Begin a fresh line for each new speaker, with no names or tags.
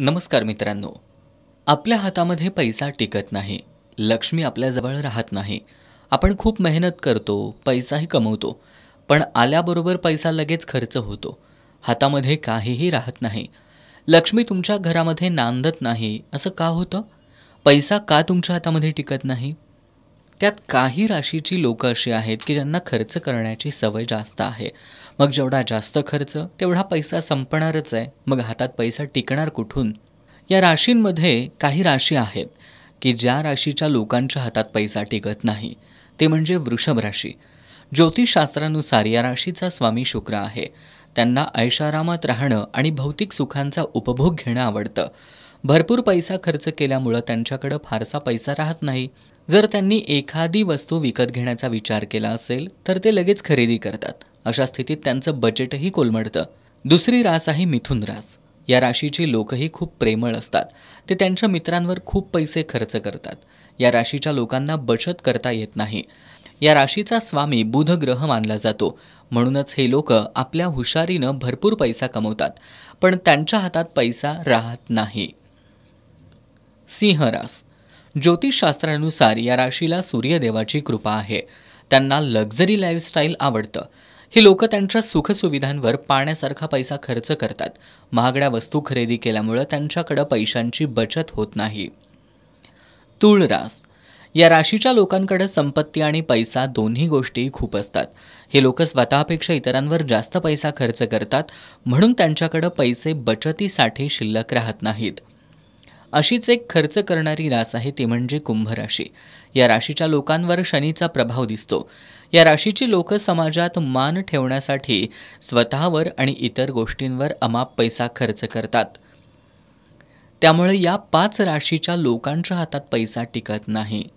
नमस्कार मित्रांनो आपल्या हातामध्ये पैसा टिकत नाही लक्ष्मी आपल्याजवळ राहत नाही आपण खूप मेहनत करतो पैसाही कमवतो पण आल्याबरोबर पैसा लगेच खर्च होतो हातामध्ये काहीही राहत नाही लक्ष्मी तुमच्या घरामध्ये नांदत नाही असं का होतं पैसा का तुमच्या हातामध्ये टिकत नाही त्यात काही राशीची लोक अशी आहेत की ज्यांना खर्च करण्याची सवय जास्त आहे मग जेवढा जास्त खर्च तेवढा पैसा संपणारच आहे मग हातात पैसा टिकणार कुठून या राशींमध्ये काही राशी आहेत की ज्या राशीच्या लोकांच्या हातात पैसा टिकत नाही ते म्हणजे वृषभ राशी ज्योतिषशास्त्रानुसार या राशीचा स्वामी शुक्र आहे त्यांना ऐशारामात राहणं आणि भौतिक सुखांचा उपभोग घेणं आवडतं भरपूर पैसा खर्च केल्यामुळं त्यांच्याकडं फारसा पैसा राहत नाही जर त्यांनी एखादी वस्तू विकत घेण्याचा विचार केला असेल तर ते लगेच खरेदी करतात अशा स्थितीत त्यांचं बजेटही कोलमडतं दुसरी रास आहे मिथुन रास या राशीची लोकही खूप प्रेमळ असतात ते त्यांच्या मित्रांवर खूप पैसे खर्च करतात या राशीच्या लोकांना बचत करता येत नाही या राशीचा स्वामी बुध ग्रह मानला जातो म्हणूनच हे लोक आपल्या हुशारीनं भरपूर पैसा कमवतात पण त्यांच्या हातात पैसा राहत नाही सिंहरास ज्योतिषशास्त्रानुसार या राशीला सूर्यदेवाची कृपा आहे त्यांना लक्झरी लाईफस्टाईल आवडतं ही लोक त्यांच्या सुखसुविधांवर पाण्यासारखा पैसा खर्च करतात महागड्या वस्तू खरेदी केल्यामुळं त्यांच्याकडं पैशांची बचत होत नाही तुळ रास या राशीच्या लोकांकडे संपत्ती आणि पैसा दोन्ही गोष्टी खूप असतात हे लोक स्वतःपेक्षा इतरांवर जास्त पैसा खर्च करतात म्हणून त्यांच्याकडं पैसे बचतीसाठी शिल्लक राहत नाहीत अशीच एक खर्च करणारी रास आहे ती म्हणजे कुंभ राशी या राशीच्या लोकांवर शनीचा प्रभाव दिसतो या राशीची लोक समाजात मान ठेवण्यासाठी स्वतःवर आणि इतर गोष्टींवर अमाप पैसा खर्च करतात त्यामुळे या पाच राशीच्या लोकांच्या हातात पैसा टिकत नाही